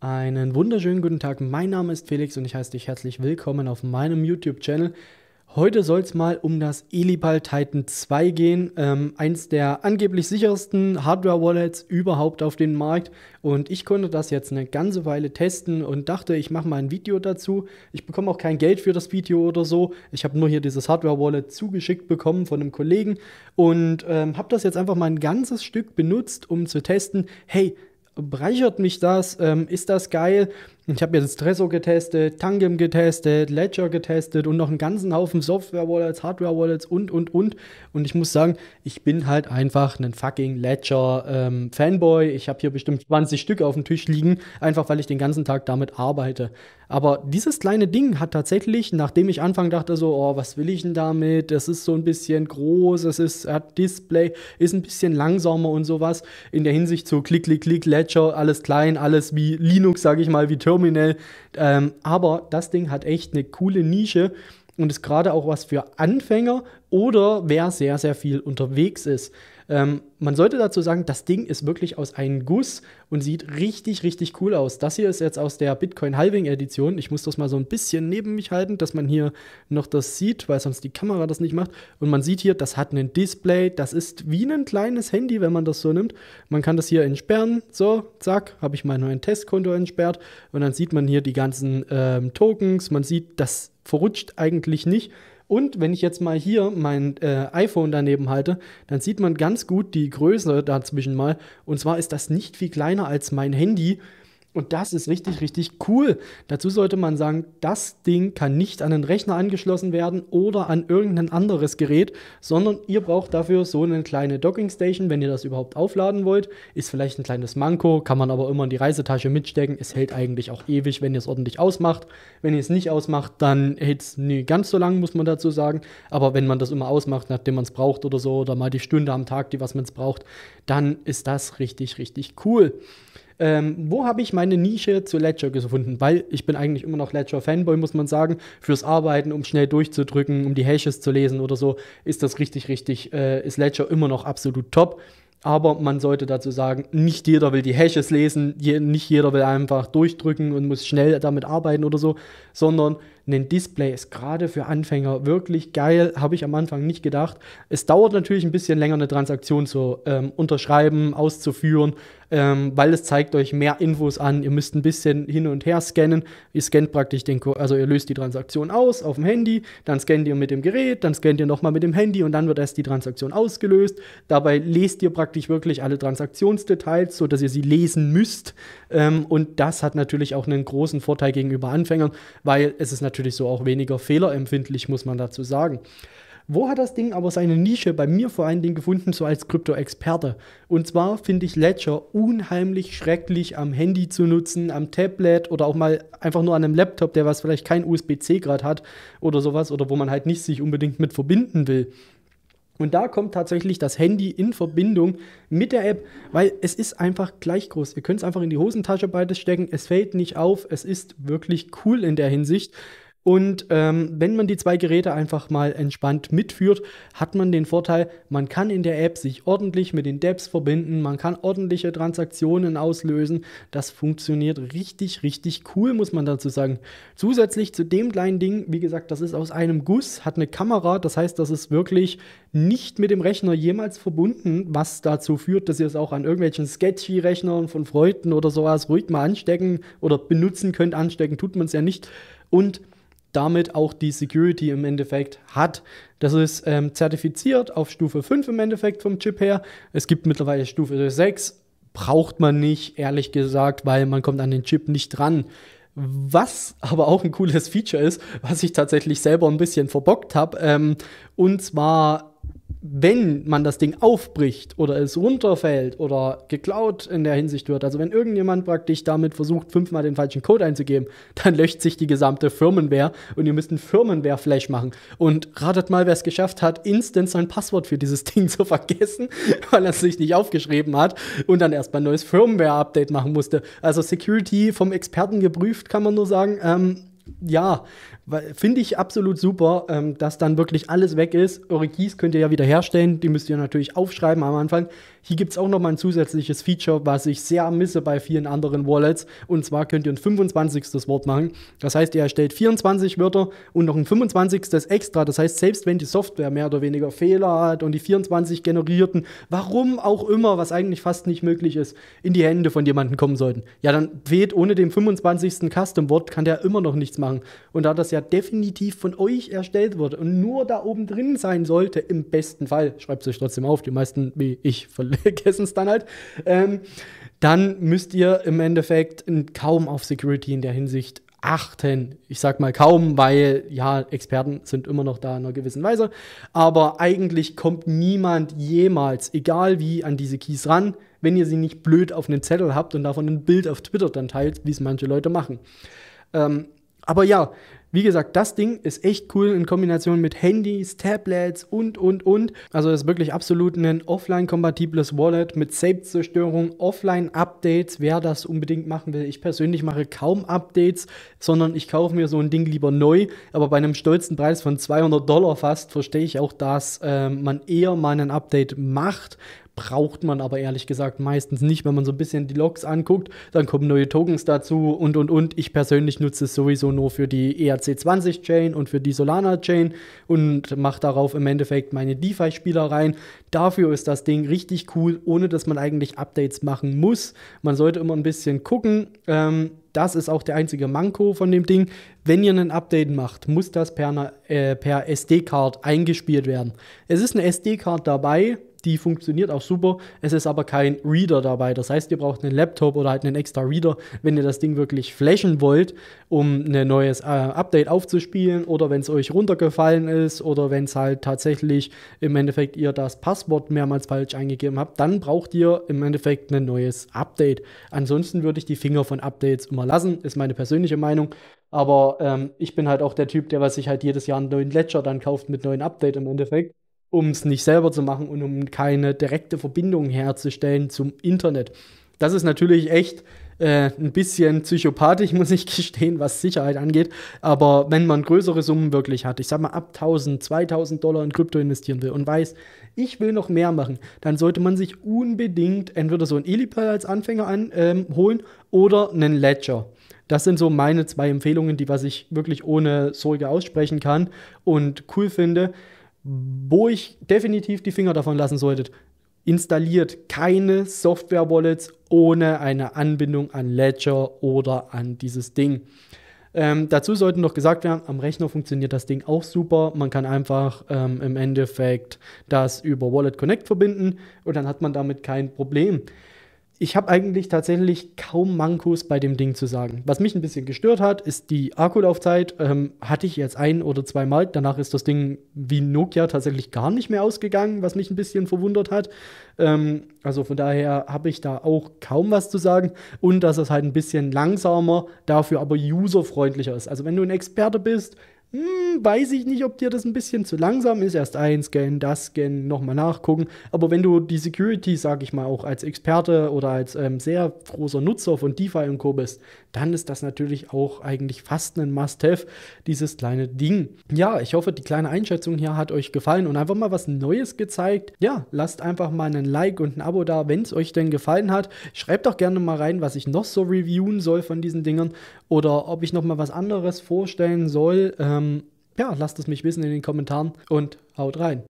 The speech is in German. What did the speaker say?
Einen wunderschönen guten Tag, mein Name ist Felix und ich heiße dich herzlich willkommen auf meinem YouTube-Channel. Heute soll es mal um das Elipal Titan 2 gehen, ähm, eins der angeblich sichersten Hardware-Wallets überhaupt auf dem Markt und ich konnte das jetzt eine ganze Weile testen und dachte, ich mache mal ein Video dazu. Ich bekomme auch kein Geld für das Video oder so, ich habe nur hier dieses Hardware-Wallet zugeschickt bekommen von einem Kollegen und ähm, habe das jetzt einfach mal ein ganzes Stück benutzt, um zu testen, hey, bereichert mich das? Ähm, ist das geil? Ich habe jetzt Tresso getestet, Tangem getestet, Ledger getestet und noch einen ganzen Haufen Software-Wallets, Hardware-Wallets und, und, und. Und ich muss sagen, ich bin halt einfach ein fucking Ledger-Fanboy. Ähm, ich habe hier bestimmt 20 Stück auf dem Tisch liegen, einfach weil ich den ganzen Tag damit arbeite. Aber dieses kleine Ding hat tatsächlich, nachdem ich Anfang dachte so, oh, was will ich denn damit? Das ist so ein bisschen groß, es ist hat Display, ist ein bisschen langsamer und sowas. In der Hinsicht so klick, klick, klick, Ledger, alles klein, alles wie Linux, sage ich mal, wie Turbo. Terminal. Ähm, aber das Ding hat echt eine coole Nische und ist gerade auch was für Anfänger oder wer sehr, sehr viel unterwegs ist. Ähm, man sollte dazu sagen, das Ding ist wirklich aus einem Guss und sieht richtig, richtig cool aus. Das hier ist jetzt aus der Bitcoin Halving Edition. Ich muss das mal so ein bisschen neben mich halten, dass man hier noch das sieht, weil sonst die Kamera das nicht macht. Und man sieht hier, das hat ein Display. Das ist wie ein kleines Handy, wenn man das so nimmt. Man kann das hier entsperren. So, zack, habe ich mein neues Testkonto entsperrt. Und dann sieht man hier die ganzen ähm, Tokens. Man sieht, das verrutscht eigentlich nicht. Und wenn ich jetzt mal hier mein äh, iPhone daneben halte, dann sieht man ganz gut die Größe dazwischen mal. Und zwar ist das nicht viel kleiner als mein Handy. Und das ist richtig, richtig cool. Dazu sollte man sagen, das Ding kann nicht an einen Rechner angeschlossen werden oder an irgendein anderes Gerät, sondern ihr braucht dafür so eine kleine Dockingstation, wenn ihr das überhaupt aufladen wollt. Ist vielleicht ein kleines Manko, kann man aber immer in die Reisetasche mitstecken. Es hält eigentlich auch ewig, wenn ihr es ordentlich ausmacht. Wenn ihr es nicht ausmacht, dann hält es nie ganz so lang, muss man dazu sagen. Aber wenn man das immer ausmacht, nachdem man es braucht oder so, oder mal die Stunde am Tag, die was man es braucht, dann ist das richtig, richtig cool ähm, wo habe ich meine Nische zu Ledger gefunden? Weil ich bin eigentlich immer noch Ledger-Fanboy, muss man sagen. Fürs Arbeiten, um schnell durchzudrücken, um die Hashes zu lesen oder so, ist das richtig, richtig, äh, ist Ledger immer noch absolut top. Aber man sollte dazu sagen, nicht jeder will die Hashes lesen, je, nicht jeder will einfach durchdrücken und muss schnell damit arbeiten oder so, sondern ein Display ist gerade für Anfänger wirklich geil, habe ich am Anfang nicht gedacht. Es dauert natürlich ein bisschen länger, eine Transaktion zu ähm, unterschreiben, auszuführen, ähm, weil es zeigt euch mehr Infos an. Ihr müsst ein bisschen hin und her scannen. Ihr scannt praktisch den, Ko also ihr löst die Transaktion aus auf dem Handy, dann scannt ihr mit dem Gerät, dann scannt ihr nochmal mit dem Handy und dann wird erst die Transaktion ausgelöst. Dabei lest ihr praktisch wirklich alle Transaktionsdetails, sodass ihr sie lesen müsst. Ähm, und das hat natürlich auch einen großen Vorteil gegenüber Anfängern, weil es ist natürlich so auch weniger fehlerempfindlich, muss man dazu sagen. Wo hat das Ding aber seine Nische bei mir vor allen Dingen gefunden, so als Krypto-Experte? Und zwar finde ich Ledger unheimlich schrecklich am Handy zu nutzen, am Tablet oder auch mal einfach nur an einem Laptop, der was vielleicht kein USB-C grad hat oder sowas oder wo man halt nicht sich unbedingt mit verbinden will. Und da kommt tatsächlich das Handy in Verbindung mit der App, weil es ist einfach gleich groß. Ihr könnt es einfach in die Hosentasche beides stecken, es fällt nicht auf, es ist wirklich cool in der Hinsicht. Und ähm, wenn man die zwei Geräte einfach mal entspannt mitführt, hat man den Vorteil, man kann in der App sich ordentlich mit den Debs verbinden, man kann ordentliche Transaktionen auslösen. Das funktioniert richtig, richtig cool, muss man dazu sagen. Zusätzlich zu dem kleinen Ding, wie gesagt, das ist aus einem Guss, hat eine Kamera, das heißt, das ist wirklich nicht mit dem Rechner jemals verbunden, was dazu führt, dass ihr es auch an irgendwelchen Sketchy-Rechnern von Freunden oder sowas ruhig mal anstecken oder benutzen könnt. Anstecken tut man es ja nicht. Und damit auch die Security im Endeffekt hat. Das ist ähm, zertifiziert auf Stufe 5 im Endeffekt vom Chip her. Es gibt mittlerweile Stufe 6, braucht man nicht, ehrlich gesagt, weil man kommt an den Chip nicht dran. Was aber auch ein cooles Feature ist, was ich tatsächlich selber ein bisschen verbockt habe. Ähm, und zwar wenn man das Ding aufbricht oder es runterfällt oder geklaut in der Hinsicht wird, also wenn irgendjemand praktisch damit versucht, fünfmal den falschen Code einzugeben, dann löscht sich die gesamte Firmenware und ihr müsst einen Firmenware-Flash machen. Und ratet mal, wer es geschafft hat, instant sein Passwort für dieses Ding zu vergessen, weil er es sich nicht aufgeschrieben hat und dann erstmal ein neues Firmware-Update machen musste. Also Security vom Experten geprüft, kann man nur sagen. Ähm, ja, finde ich absolut super, ähm, dass dann wirklich alles weg ist. Eure Keys könnt ihr ja wieder herstellen, die müsst ihr natürlich aufschreiben am Anfang. Hier gibt es auch nochmal ein zusätzliches Feature, was ich sehr misse bei vielen anderen Wallets. Und zwar könnt ihr ein 25. Wort machen. Das heißt, ihr erstellt 24 Wörter und noch ein 25. extra. Das heißt, selbst wenn die Software mehr oder weniger Fehler hat und die 24 generierten, warum auch immer, was eigentlich fast nicht möglich ist, in die Hände von jemandem kommen sollten. Ja, dann fehlt ohne dem 25. Custom-Wort, kann der immer noch nichts machen. Und da das ja definitiv von euch erstellt wurde und nur da oben drin sein sollte, im besten Fall, schreibt es euch trotzdem auf, die meisten wie ich verlieren vergessen es dann halt. Ähm, dann müsst ihr im Endeffekt kaum auf Security in der Hinsicht achten. Ich sag mal kaum, weil ja, Experten sind immer noch da in einer gewissen Weise. Aber eigentlich kommt niemand jemals, egal wie, an diese Keys ran, wenn ihr sie nicht blöd auf einen Zettel habt und davon ein Bild auf Twitter dann teilt, wie es manche Leute machen. Ähm, aber ja, wie gesagt, das Ding ist echt cool in Kombination mit Handys, Tablets und, und, und. Also ist wirklich absolut ein offline-kompatibles Wallet mit Safe-Zerstörung, Offline-Updates, wer das unbedingt machen will. Ich persönlich mache kaum Updates, sondern ich kaufe mir so ein Ding lieber neu. Aber bei einem stolzen Preis von 200 Dollar fast verstehe ich auch, dass äh, man eher mal ein Update macht braucht man aber ehrlich gesagt meistens nicht, wenn man so ein bisschen die Logs anguckt. Dann kommen neue Tokens dazu und und und. Ich persönlich nutze es sowieso nur für die ERC20 Chain und für die Solana Chain und mache darauf im Endeffekt meine defi spielereien Dafür ist das Ding richtig cool, ohne dass man eigentlich Updates machen muss. Man sollte immer ein bisschen gucken. Ähm, das ist auch der einzige Manko von dem Ding. Wenn ihr ein Update macht, muss das per, äh, per SD-Card eingespielt werden. Es ist eine SD-Card dabei, die funktioniert auch super. Es ist aber kein Reader dabei. Das heißt, ihr braucht einen Laptop oder halt einen extra Reader, wenn ihr das Ding wirklich flashen wollt, um ein neues äh, Update aufzuspielen oder wenn es euch runtergefallen ist oder wenn es halt tatsächlich im Endeffekt ihr das Passwort mehrmals falsch eingegeben habt, dann braucht ihr im Endeffekt ein neues Update. Ansonsten würde ich die Finger von Updates immer lassen, ist meine persönliche Meinung. Aber ähm, ich bin halt auch der Typ, der was sich halt jedes Jahr einen neuen Ledger dann kauft mit neuen Update im Endeffekt um es nicht selber zu machen und um keine direkte Verbindung herzustellen zum Internet. Das ist natürlich echt äh, ein bisschen psychopathisch, muss ich gestehen, was Sicherheit angeht. Aber wenn man größere Summen wirklich hat, ich sag mal ab 1000, 2000 Dollar in Krypto investieren will und weiß, ich will noch mehr machen, dann sollte man sich unbedingt entweder so ein Elipal als Anfänger an, ähm, holen oder einen Ledger. Das sind so meine zwei Empfehlungen, die was ich wirklich ohne Sorge aussprechen kann und cool finde wo ich definitiv die Finger davon lassen solltet, installiert keine Software-Wallets ohne eine Anbindung an Ledger oder an dieses Ding. Ähm, dazu sollte noch gesagt werden, am Rechner funktioniert das Ding auch super. Man kann einfach ähm, im Endeffekt das über Wallet Connect verbinden und dann hat man damit kein Problem ich habe eigentlich tatsächlich kaum Mankos bei dem Ding zu sagen. Was mich ein bisschen gestört hat, ist die Akkulaufzeit. Ähm, hatte ich jetzt ein oder zweimal. Danach ist das Ding wie Nokia tatsächlich gar nicht mehr ausgegangen, was mich ein bisschen verwundert hat. Ähm, also von daher habe ich da auch kaum was zu sagen. Und dass es halt ein bisschen langsamer, dafür aber userfreundlicher ist. Also wenn du ein Experte bist, hm, weiß ich nicht, ob dir das ein bisschen zu langsam ist. Erst einscannen, das scannen, nochmal nachgucken. Aber wenn du die Security, sag ich mal, auch als Experte oder als ähm, sehr großer Nutzer von DeFi und Co. bist, dann ist das natürlich auch eigentlich fast ein Must-Have, dieses kleine Ding. Ja, ich hoffe, die kleine Einschätzung hier hat euch gefallen und einfach mal was Neues gezeigt. Ja, lasst einfach mal einen Like und ein Abo da, wenn es euch denn gefallen hat. Schreibt doch gerne mal rein, was ich noch so reviewen soll von diesen Dingern oder ob ich nochmal was anderes vorstellen soll. Ähm, ähm, ja, lasst es mich wissen in den Kommentaren und haut rein.